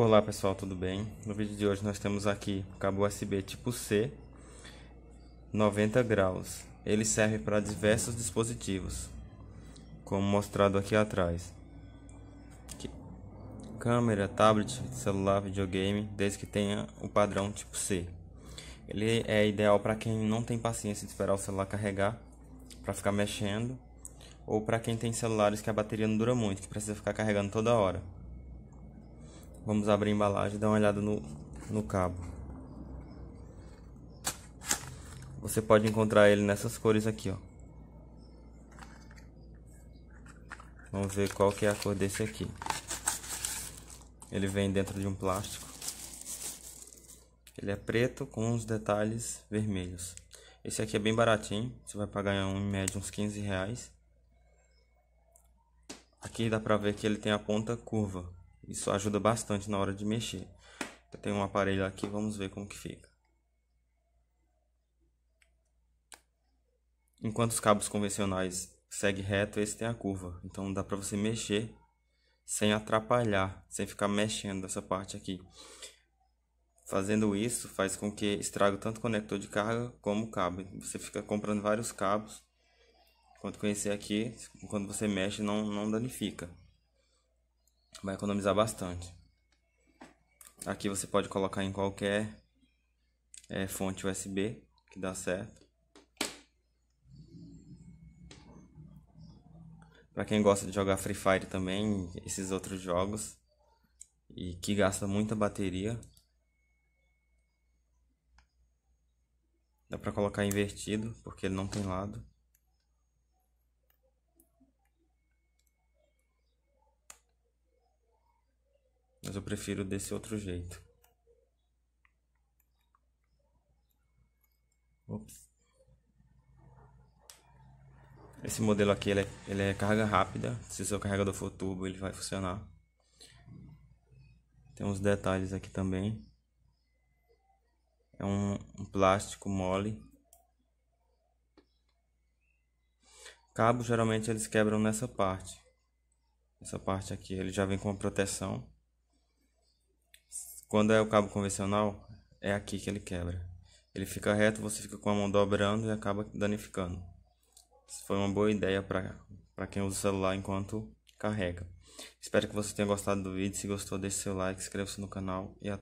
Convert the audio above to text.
Olá pessoal, tudo bem? No vídeo de hoje nós temos aqui o cabo USB tipo C 90 graus. Ele serve para diversos dispositivos, como mostrado aqui atrás. Câmera, tablet, celular, videogame, desde que tenha o padrão tipo C. Ele é ideal para quem não tem paciência de esperar o celular carregar, para ficar mexendo, ou para quem tem celulares que a bateria não dura muito, que precisa ficar carregando toda hora. Vamos abrir a embalagem e dar uma olhada no, no cabo. Você pode encontrar ele nessas cores aqui, ó. Vamos ver qual que é a cor desse aqui. Ele vem dentro de um plástico. Ele é preto com uns detalhes vermelhos. Esse aqui é bem baratinho, você vai pagar em média uns 15 reais. Aqui dá pra ver que ele tem a ponta curva. Isso ajuda bastante na hora de mexer. Eu tenho um aparelho aqui, vamos ver como que fica. Enquanto os cabos convencionais seguem reto, esse tem a curva. Então dá para você mexer sem atrapalhar, sem ficar mexendo essa parte aqui. Fazendo isso faz com que estrague tanto o conector de carga como o cabo. Você fica comprando vários cabos. Quanto conhecer aqui, quando você mexe não, não danifica. Vai economizar bastante. Aqui você pode colocar em qualquer é, fonte USB que dá certo. Para quem gosta de jogar Free Fire também, esses outros jogos e que gasta muita bateria. Dá para colocar invertido, porque ele não tem lado. Mas eu prefiro desse outro jeito. Ops. Esse modelo aqui ele é, ele é carga rápida. Se seu carregador for tubo, ele vai funcionar. Tem uns detalhes aqui também. É um, um plástico mole. Cabo geralmente eles quebram nessa parte. Essa parte aqui ele já vem com uma proteção. Quando é o cabo convencional, é aqui que ele quebra. Ele fica reto, você fica com a mão dobrando e acaba danificando. Isso foi uma boa ideia para quem usa o celular enquanto carrega. Espero que você tenha gostado do vídeo. Se gostou, deixe seu like, inscreva-se no canal e até